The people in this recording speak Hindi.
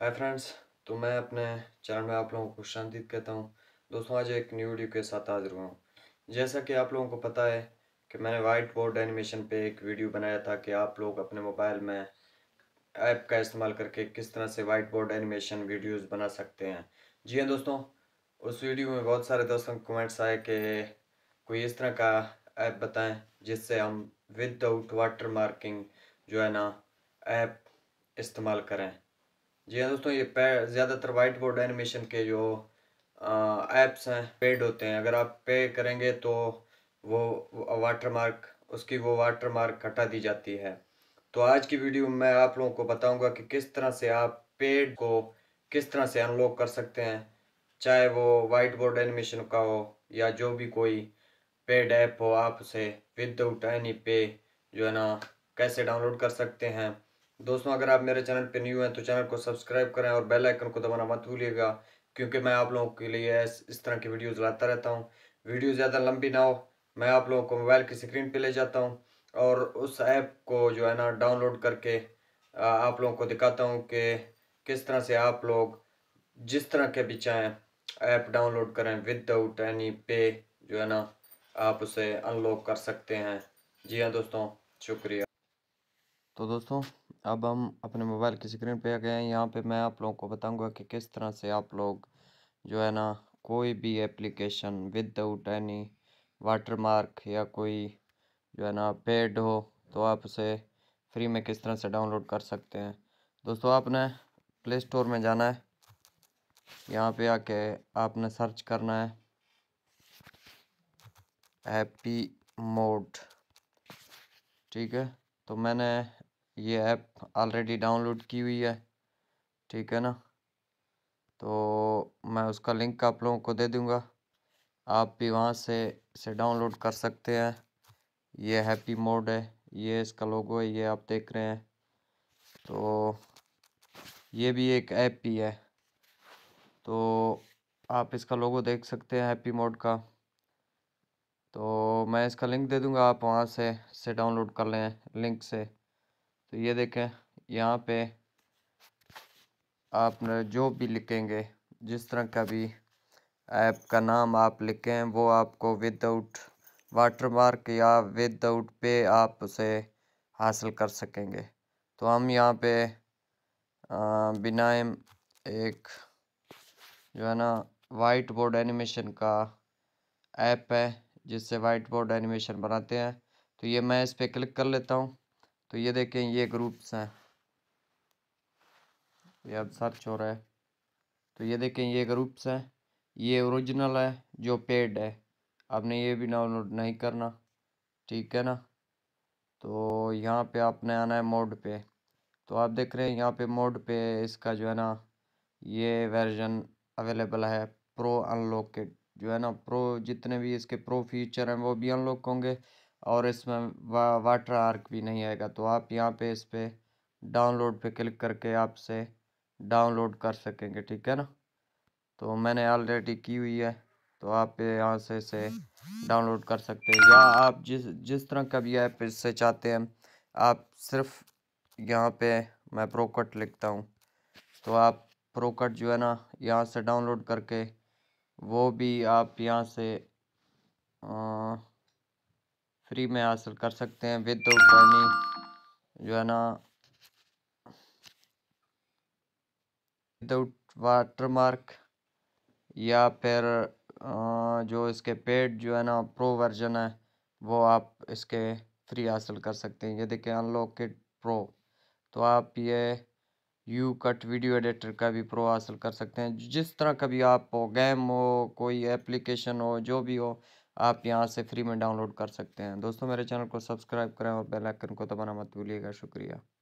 हाय फ्रेंड्स तो मैं अपने चैनल में आप लोगों को शांति कहता हूँ दोस्तों आज एक न्यू वीडियो के साथ हाजिर हुआ हूँ जैसा कि आप लोगों को पता है कि मैंने वाइट बोर्ड एनिमेशन पे एक वीडियो बनाया था कि आप लोग अपने मोबाइल में ऐप का इस्तेमाल करके किस तरह से वाइट बोर्ड एनिमेशन वीडियोज़ बना सकते हैं जी हाँ दोस्तों उस वीडियो में बहुत सारे दोस्तों कमेंट्स आए कि कोई इस तरह का ऐप बताएं जिससे हम विदाउट वाटर मार्किंग जो है ना ऐप इस्तेमाल करें जी हाँ दोस्तों ये ज़्यादातर वाइट बोर्ड एनिमेशन के जो ऐप्स हैं पेड होते हैं अगर आप पे करेंगे तो वो वाटर मार्क उसकी वो वाटर मार्क हटा दी जाती है तो आज की वीडियो में मैं आप लोगों को बताऊंगा कि किस तरह से आप पेड को किस तरह से अनलॉक कर सकते हैं चाहे वो वाइट बोर्ड एनिमेशन का हो या जो भी कोई पेड ऐप हो आप उसे विदाउट एनी पे जो है ना कैसे डाउनलोड कर सकते हैं दोस्तों अगर आप मेरे चैनल पर न्यू हैं तो चैनल को सब्सक्राइब करें और बेल आइकन को दबाना मत भूलिएगा क्योंकि मैं आप लोगों के लिए इस तरह की वीडियोज़ लाता रहता हूँ वीडियो ज़्यादा लंबी ना हो मैं आप लोगों को मोबाइल की स्क्रीन पर ले जाता हूँ और उस ऐप को जो है ना डाउनलोड करके आप लोगों को दिखाता हूँ कि किस तरह से आप लोग जिस तरह के भी चाहें ऐप डाउनलोड करें विदाउट एनी पे जो है ना आप उसे अनलॉक कर सकते हैं जी हाँ दोस्तों शुक्रिया तो दोस्तों अब हम अपने मोबाइल की स्क्रीन पे आ गए हैं यहाँ पे मैं आप लोगों को बताऊंगा कि किस तरह से आप लोग जो है ना कोई भी application without any watermark या कोई जो है ना पेड हो तो आप उसे फ्री में किस तरह से डाउनलोड कर सकते हैं दोस्तों आपने प्ले स्टोर में जाना है यहाँ पे आके आपने सर्च करना है हैप्पी मोड ठीक है तो मैंने ये ऐप ऑलरेडी डाउनलोड की हुई है ठीक है ना तो मैं उसका लिंक आप लोगों को दे दूँगा आप भी वहाँ से इसे डाउनलोड कर सकते हैं ये हैप्पी मोड है ये इसका लोगो है ये आप देख रहे हैं तो ये भी एक ऐप ही है तो आप इसका लोगो देख सकते हैं हैप्पी मोड का तो मैं इसका लिंक दे दूंगा आप वहाँ से से डाउनलोड कर लें लिंक से तो ये देखें यहाँ पे आप जो भी लिखेंगे जिस तरह का भी ऐप का नाम आप लिखें वो आपको विदाउट वाटर मार्क या विदाउट पे आप उसे हासिल कर सकेंगे तो हम यहाँ पे बिना एक जो है ना वाइट बोर्ड एनिमेशन का ऐप है जिससे वाइट बोर्ड एनिमेशन बनाते हैं तो ये मैं इस पर क्लिक कर लेता हूँ तो ये देखें ये ग्रुप्स हैं ये अब सर्च हो रहा है तो ये देखें ये ग्रुप्स हैं ये ओरिजिनल है जो पेड है आपने ये भी डाउनलोड नहीं करना ठीक है ना तो यहाँ पे आपने आना है मोड पे तो आप देख रहे हैं यहाँ पे मोड पे इसका जो है ना ये वर्जन अवेलेबल है प्रो अनलॉकेड जो है ना प्रो जितने भी इसके प्रो फीचर हैं वो भी अनलॉक होंगे और इसमें वा, वाटर आर्क भी नहीं आएगा तो आप यहाँ पे इस पर डाउनलोड पे क्लिक करके आपसे डाउनलोड कर सकेंगे ठीक है ना तो मैंने ऑलरेडी की हुई है तो आप यहाँ से इसे डाउनलोड कर सकते हैं या आप जिस जिस तरह का भी ऐप इससे चाहते हैं आप सिर्फ यहाँ पे मैं प्रोकट लिखता हूँ तो आप प्रोकट जो है ना यहाँ से डाउनलोड करके वो भी आप यहाँ से आ, फ्री में हासिल कर सकते हैं विद पानी जो है ना विदाउट वाटर मार्क या फिर जो इसके पेड जो है ना प्रो वर्जन है वो आप इसके फ्री हासिल कर सकते हैं ये देखिए अनलॉकड प्रो तो आप ये यू कट वीडियो एडिटर का भी प्रो हासिल कर सकते हैं जिस तरह का भी आप हो गेम हो कोई एप्लीकेशन हो जो भी हो आप यहाँ से फ्री में डाउनलोड कर सकते हैं दोस्तों मेरे चैनल को सब्सक्राइब करें और बेल आइकन को दबाना मत भूलिएगा शुक्रिया